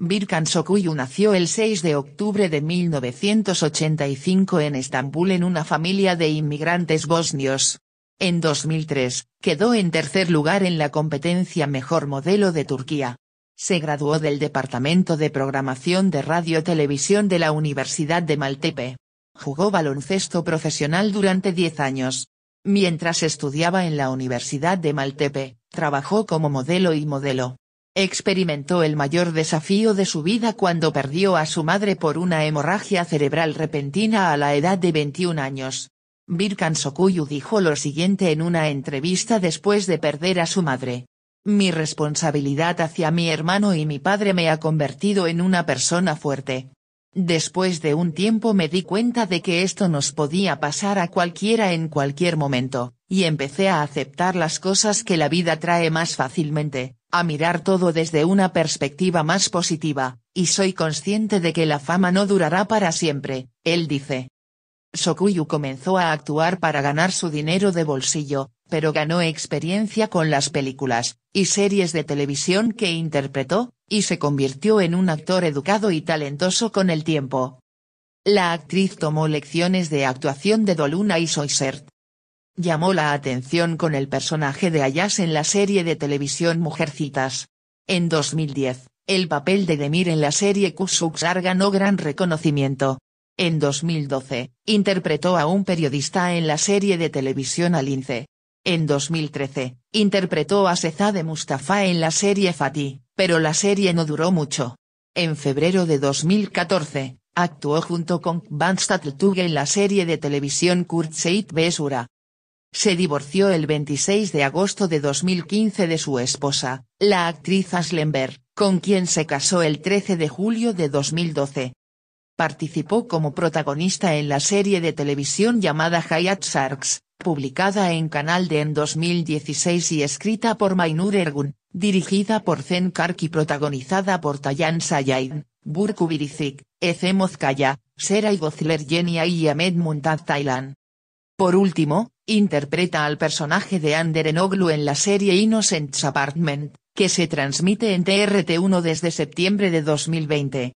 Birkan Sokuyu nació el 6 de octubre de 1985 en Estambul en una familia de inmigrantes bosnios. En 2003, quedó en tercer lugar en la competencia Mejor Modelo de Turquía. Se graduó del Departamento de Programación de Radio Televisión de la Universidad de Maltepe. Jugó baloncesto profesional durante 10 años. Mientras estudiaba en la Universidad de Maltepe, trabajó como modelo y modelo experimentó el mayor desafío de su vida cuando perdió a su madre por una hemorragia cerebral repentina a la edad de 21 años. Birkan Sokuyu dijo lo siguiente en una entrevista después de perder a su madre. Mi responsabilidad hacia mi hermano y mi padre me ha convertido en una persona fuerte. Después de un tiempo me di cuenta de que esto nos podía pasar a cualquiera en cualquier momento, y empecé a aceptar las cosas que la vida trae más fácilmente, a mirar todo desde una perspectiva más positiva, y soy consciente de que la fama no durará para siempre, él dice. Sokuyu comenzó a actuar para ganar su dinero de bolsillo, pero ganó experiencia con las películas y series de televisión que interpretó, y se convirtió en un actor educado y talentoso con el tiempo. La actriz tomó lecciones de actuación de Doluna y Soysert, llamó la atención con el personaje de Ayas en la serie de televisión Mujercitas. En 2010, el papel de Demir en la serie Kusuksar ganó gran reconocimiento. En 2012, interpretó a un periodista en la serie de televisión Alince. En 2013, interpretó a de Mustafa en la serie Fatih, pero la serie no duró mucho. En febrero de 2014, actuó junto con vansta tug en la serie de televisión Kurzeit Besura. Se divorció el 26 de agosto de 2015 de su esposa, la actriz Aslember, con quien se casó el 13 de julio de 2012. Participó como protagonista en la serie de televisión llamada Hayat Sharks, publicada en Canal de en 2016 y escrita por Maynur Ergun, dirigida por Zen Kark y protagonizada por Tayan Sayayin, Burku Biricik, Eze Mozkaya, Sera Gozler Yenia y Ahmed Muntaz Taylan. Por último, interpreta al personaje de Oglu en la serie Innocents Apartment, que se transmite en TRT1 desde septiembre de 2020.